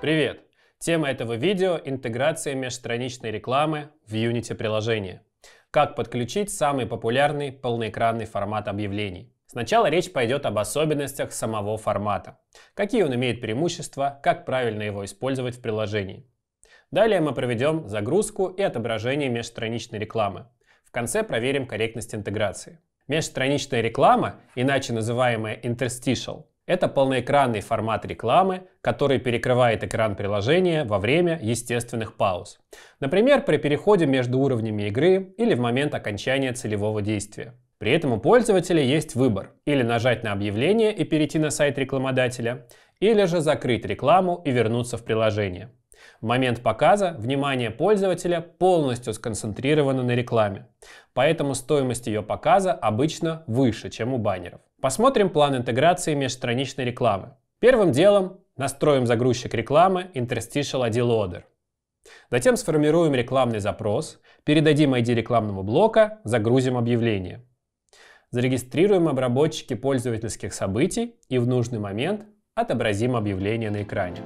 Привет! Тема этого видео – интеграция межстраничной рекламы в Unity приложение. Как подключить самый популярный полноэкранный формат объявлений. Сначала речь пойдет об особенностях самого формата. Какие он имеет преимущества, как правильно его использовать в приложении. Далее мы проведем загрузку и отображение межстраничной рекламы. В конце проверим корректность интеграции. Межстраничная реклама, иначе называемая interstitial, это полноэкранный формат рекламы, который перекрывает экран приложения во время естественных пауз. Например, при переходе между уровнями игры или в момент окончания целевого действия. При этом у пользователя есть выбор – или нажать на объявление и перейти на сайт рекламодателя, или же закрыть рекламу и вернуться в приложение. В момент показа внимание пользователя полностью сконцентрировано на рекламе, поэтому стоимость ее показа обычно выше, чем у баннеров. Посмотрим план интеграции межстраничной рекламы. Первым делом настроим загрузчик рекламы Interstitial ID Loader. Затем сформируем рекламный запрос, передадим ID рекламного блока, загрузим объявление. Зарегистрируем обработчики пользовательских событий и в нужный момент отобразим объявление на экране.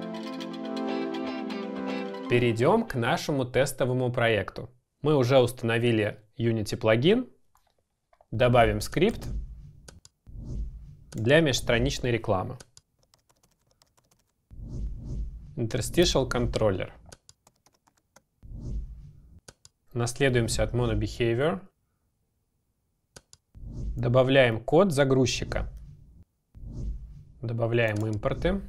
Перейдем к нашему тестовому проекту. Мы уже установили Unity плагин, добавим скрипт для межстраничной рекламы. Interstitial Controller. Наследуемся от MonoBehavior. Добавляем код загрузчика. Добавляем импорты.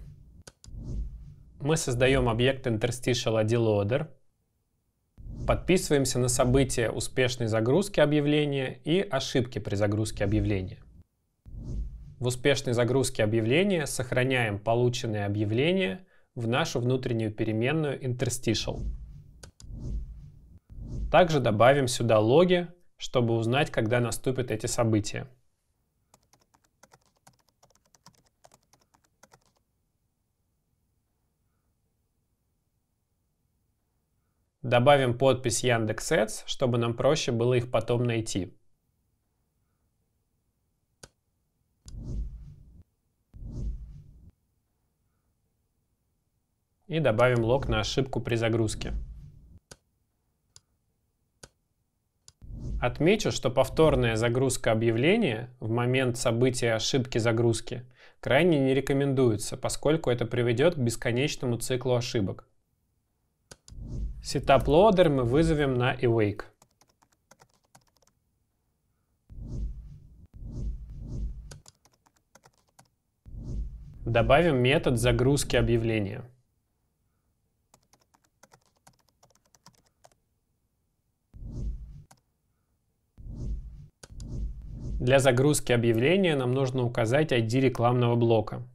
Мы создаем объект Interstitial ADLoader. Подписываемся на события успешной загрузки объявления и ошибки при загрузке объявления. В успешной загрузке объявления сохраняем полученное объявление в нашу внутреннюю переменную interstitial. Также добавим сюда логи, чтобы узнать, когда наступят эти события. Добавим подпись Яндекс.Эдс, чтобы нам проще было их потом найти. и добавим лог на ошибку при загрузке. Отмечу, что повторная загрузка объявления в момент события ошибки загрузки крайне не рекомендуется, поскольку это приведет к бесконечному циклу ошибок. Setup Loader мы вызовем на awake. Добавим метод загрузки объявления. Для загрузки объявления нам нужно указать ID рекламного блока.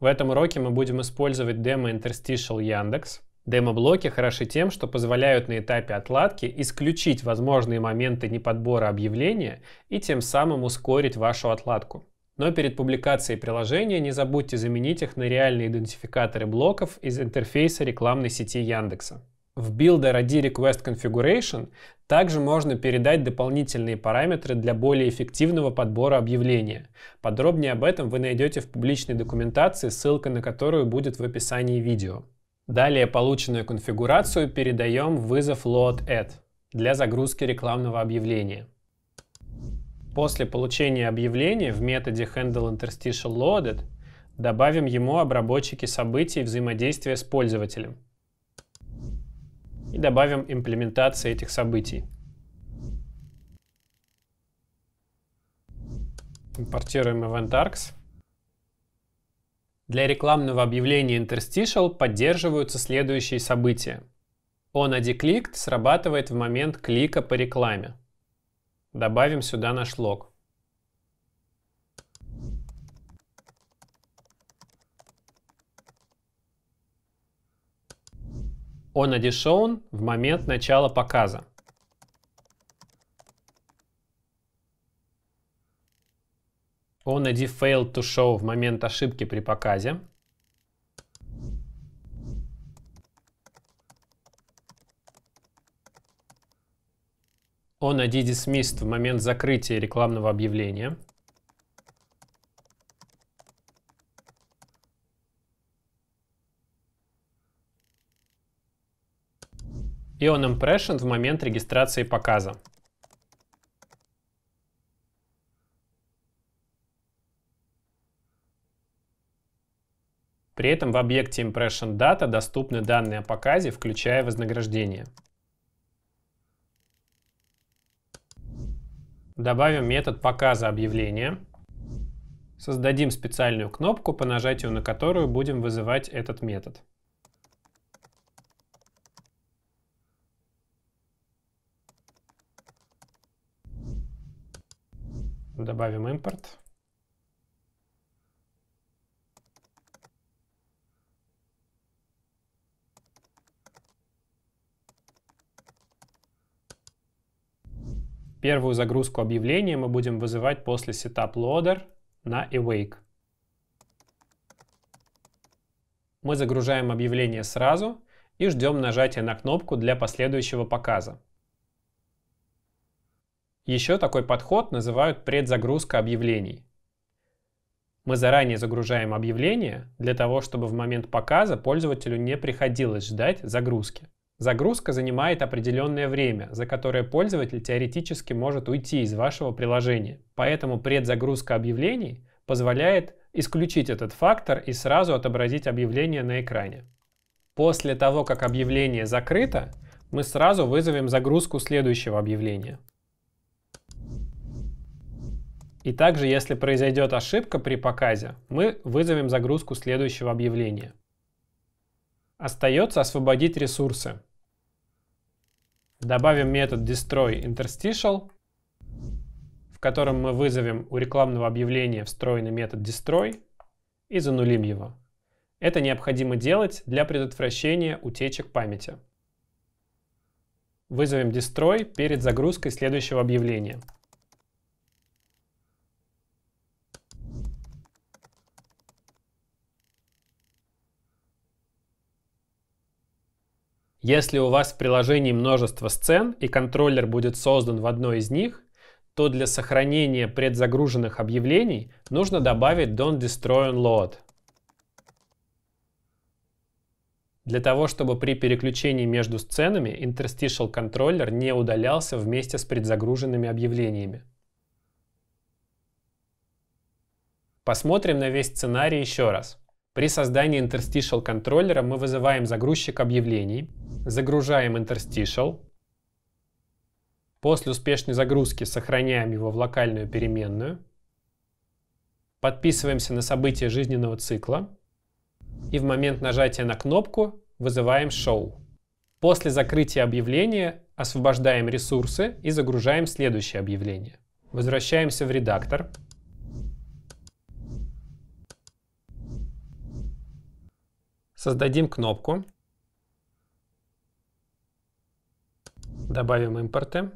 В этом уроке мы будем использовать демо Interstitial Яндекс. Демо-блоки хороши тем, что позволяют на этапе отладки исключить возможные моменты неподбора объявления и тем самым ускорить вашу отладку. Но перед публикацией приложения не забудьте заменить их на реальные идентификаторы блоков из интерфейса рекламной сети Яндекса. В Builder ID Request Configuration также можно передать дополнительные параметры для более эффективного подбора объявления. Подробнее об этом вы найдете в публичной документации, ссылка на которую будет в описании видео. Далее полученную конфигурацию передаем в вызов load add для загрузки рекламного объявления. После получения объявления в методе handleInterstitialLoaded добавим ему обработчики событий взаимодействия с пользователем и добавим имплементации этих событий. Импортируем Event EventArcs. Для рекламного объявления Interstitial поддерживаются следующие события. Он одекликт срабатывает в момент клика по рекламе. Добавим сюда наш лог. Он одешеван в момент начала показа. Он ID failed to show в момент ошибки при показе. Он ID dismissed в момент закрытия рекламного объявления. и on impression в момент регистрации показа. При этом в объекте Impression Data доступны данные о показе, включая вознаграждение. Добавим метод показа объявления. Создадим специальную кнопку, по нажатию на которую будем вызывать этот метод. добавим импорт. Первую загрузку объявления мы будем вызывать после setup loader на awake. Мы загружаем объявление сразу и ждем нажатия на кнопку для последующего показа. Еще такой подход называют предзагрузка объявлений. Мы заранее загружаем объявление для того, чтобы в момент показа пользователю не приходилось ждать загрузки. Загрузка занимает определенное время, за которое пользователь теоретически может уйти из вашего приложения. Поэтому предзагрузка объявлений позволяет исключить этот фактор и сразу отобразить объявление на экране. После того, как объявление закрыто, мы сразу вызовем загрузку следующего объявления. И также, если произойдет ошибка при показе, мы вызовем загрузку следующего объявления. Остается освободить ресурсы. Добавим метод destroy interstitial, в котором мы вызовем у рекламного объявления встроенный метод destroy и занулим его. Это необходимо делать для предотвращения утечек памяти. Вызовем destroy перед загрузкой следующего объявления. Если у вас в приложении множество сцен и контроллер будет создан в одной из них, то для сохранения предзагруженных объявлений нужно добавить don't destroy on load. Для того, чтобы при переключении между сценами interstitial контроллер не удалялся вместе с предзагруженными объявлениями. Посмотрим на весь сценарий еще раз. При создании interstitial контроллера мы вызываем загрузчик объявлений, загружаем interstitial, после успешной загрузки сохраняем его в локальную переменную, подписываемся на события жизненного цикла и в момент нажатия на кнопку вызываем show. После закрытия объявления освобождаем ресурсы и загружаем следующее объявление. Возвращаемся в редактор, Создадим кнопку. Добавим импорты.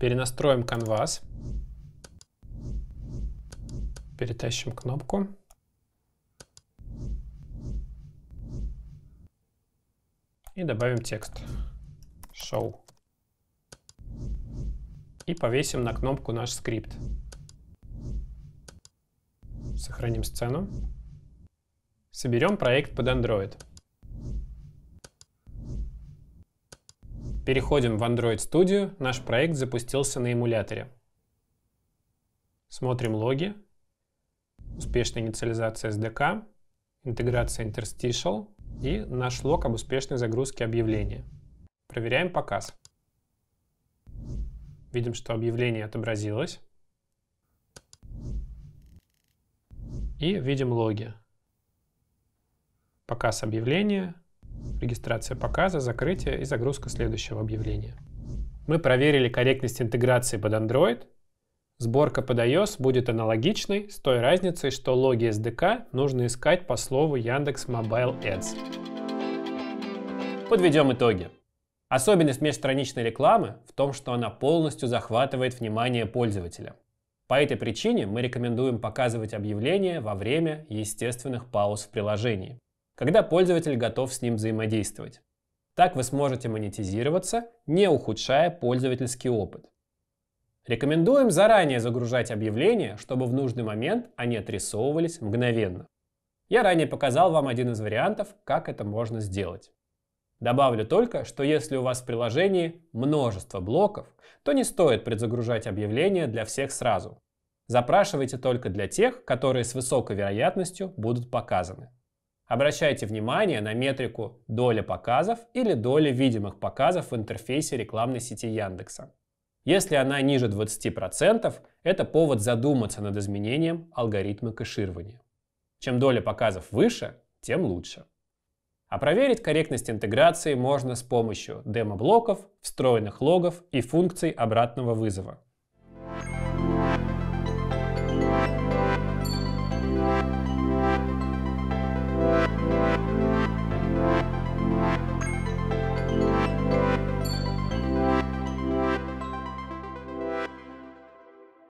Перенастроим канвас. Перетащим кнопку. И добавим текст. Show. И повесим на кнопку наш скрипт. Сохраним сцену. Соберем проект под Android. Переходим в Android Studio. Наш проект запустился на эмуляторе. Смотрим логи. Успешная инициализация SDK, интеграция Interstitial и наш лог об успешной загрузке объявления. Проверяем показ. Видим, что объявление отобразилось. и видим логи. Показ объявления, регистрация показа, закрытие и загрузка следующего объявления. Мы проверили корректность интеграции под Android. Сборка под iOS будет аналогичной, с той разницей, что логи SDK нужно искать по слову Яндекс Mobile Ads. Подведем итоги. Особенность межстраничной рекламы в том, что она полностью захватывает внимание пользователя – по этой причине мы рекомендуем показывать объявление во время естественных пауз в приложении, когда пользователь готов с ним взаимодействовать. Так вы сможете монетизироваться, не ухудшая пользовательский опыт. Рекомендуем заранее загружать объявления, чтобы в нужный момент они отрисовывались мгновенно. Я ранее показал вам один из вариантов, как это можно сделать. Добавлю только, что если у вас в приложении множество блоков, то не стоит предзагружать объявления для всех сразу. Запрашивайте только для тех, которые с высокой вероятностью будут показаны. Обращайте внимание на метрику доля показов или доля видимых показов в интерфейсе рекламной сети Яндекса. Если она ниже 20%, это повод задуматься над изменением алгоритма кэширования. Чем доля показов выше, тем лучше. А проверить корректность интеграции можно с помощью демо-блоков, встроенных логов и функций обратного вызова.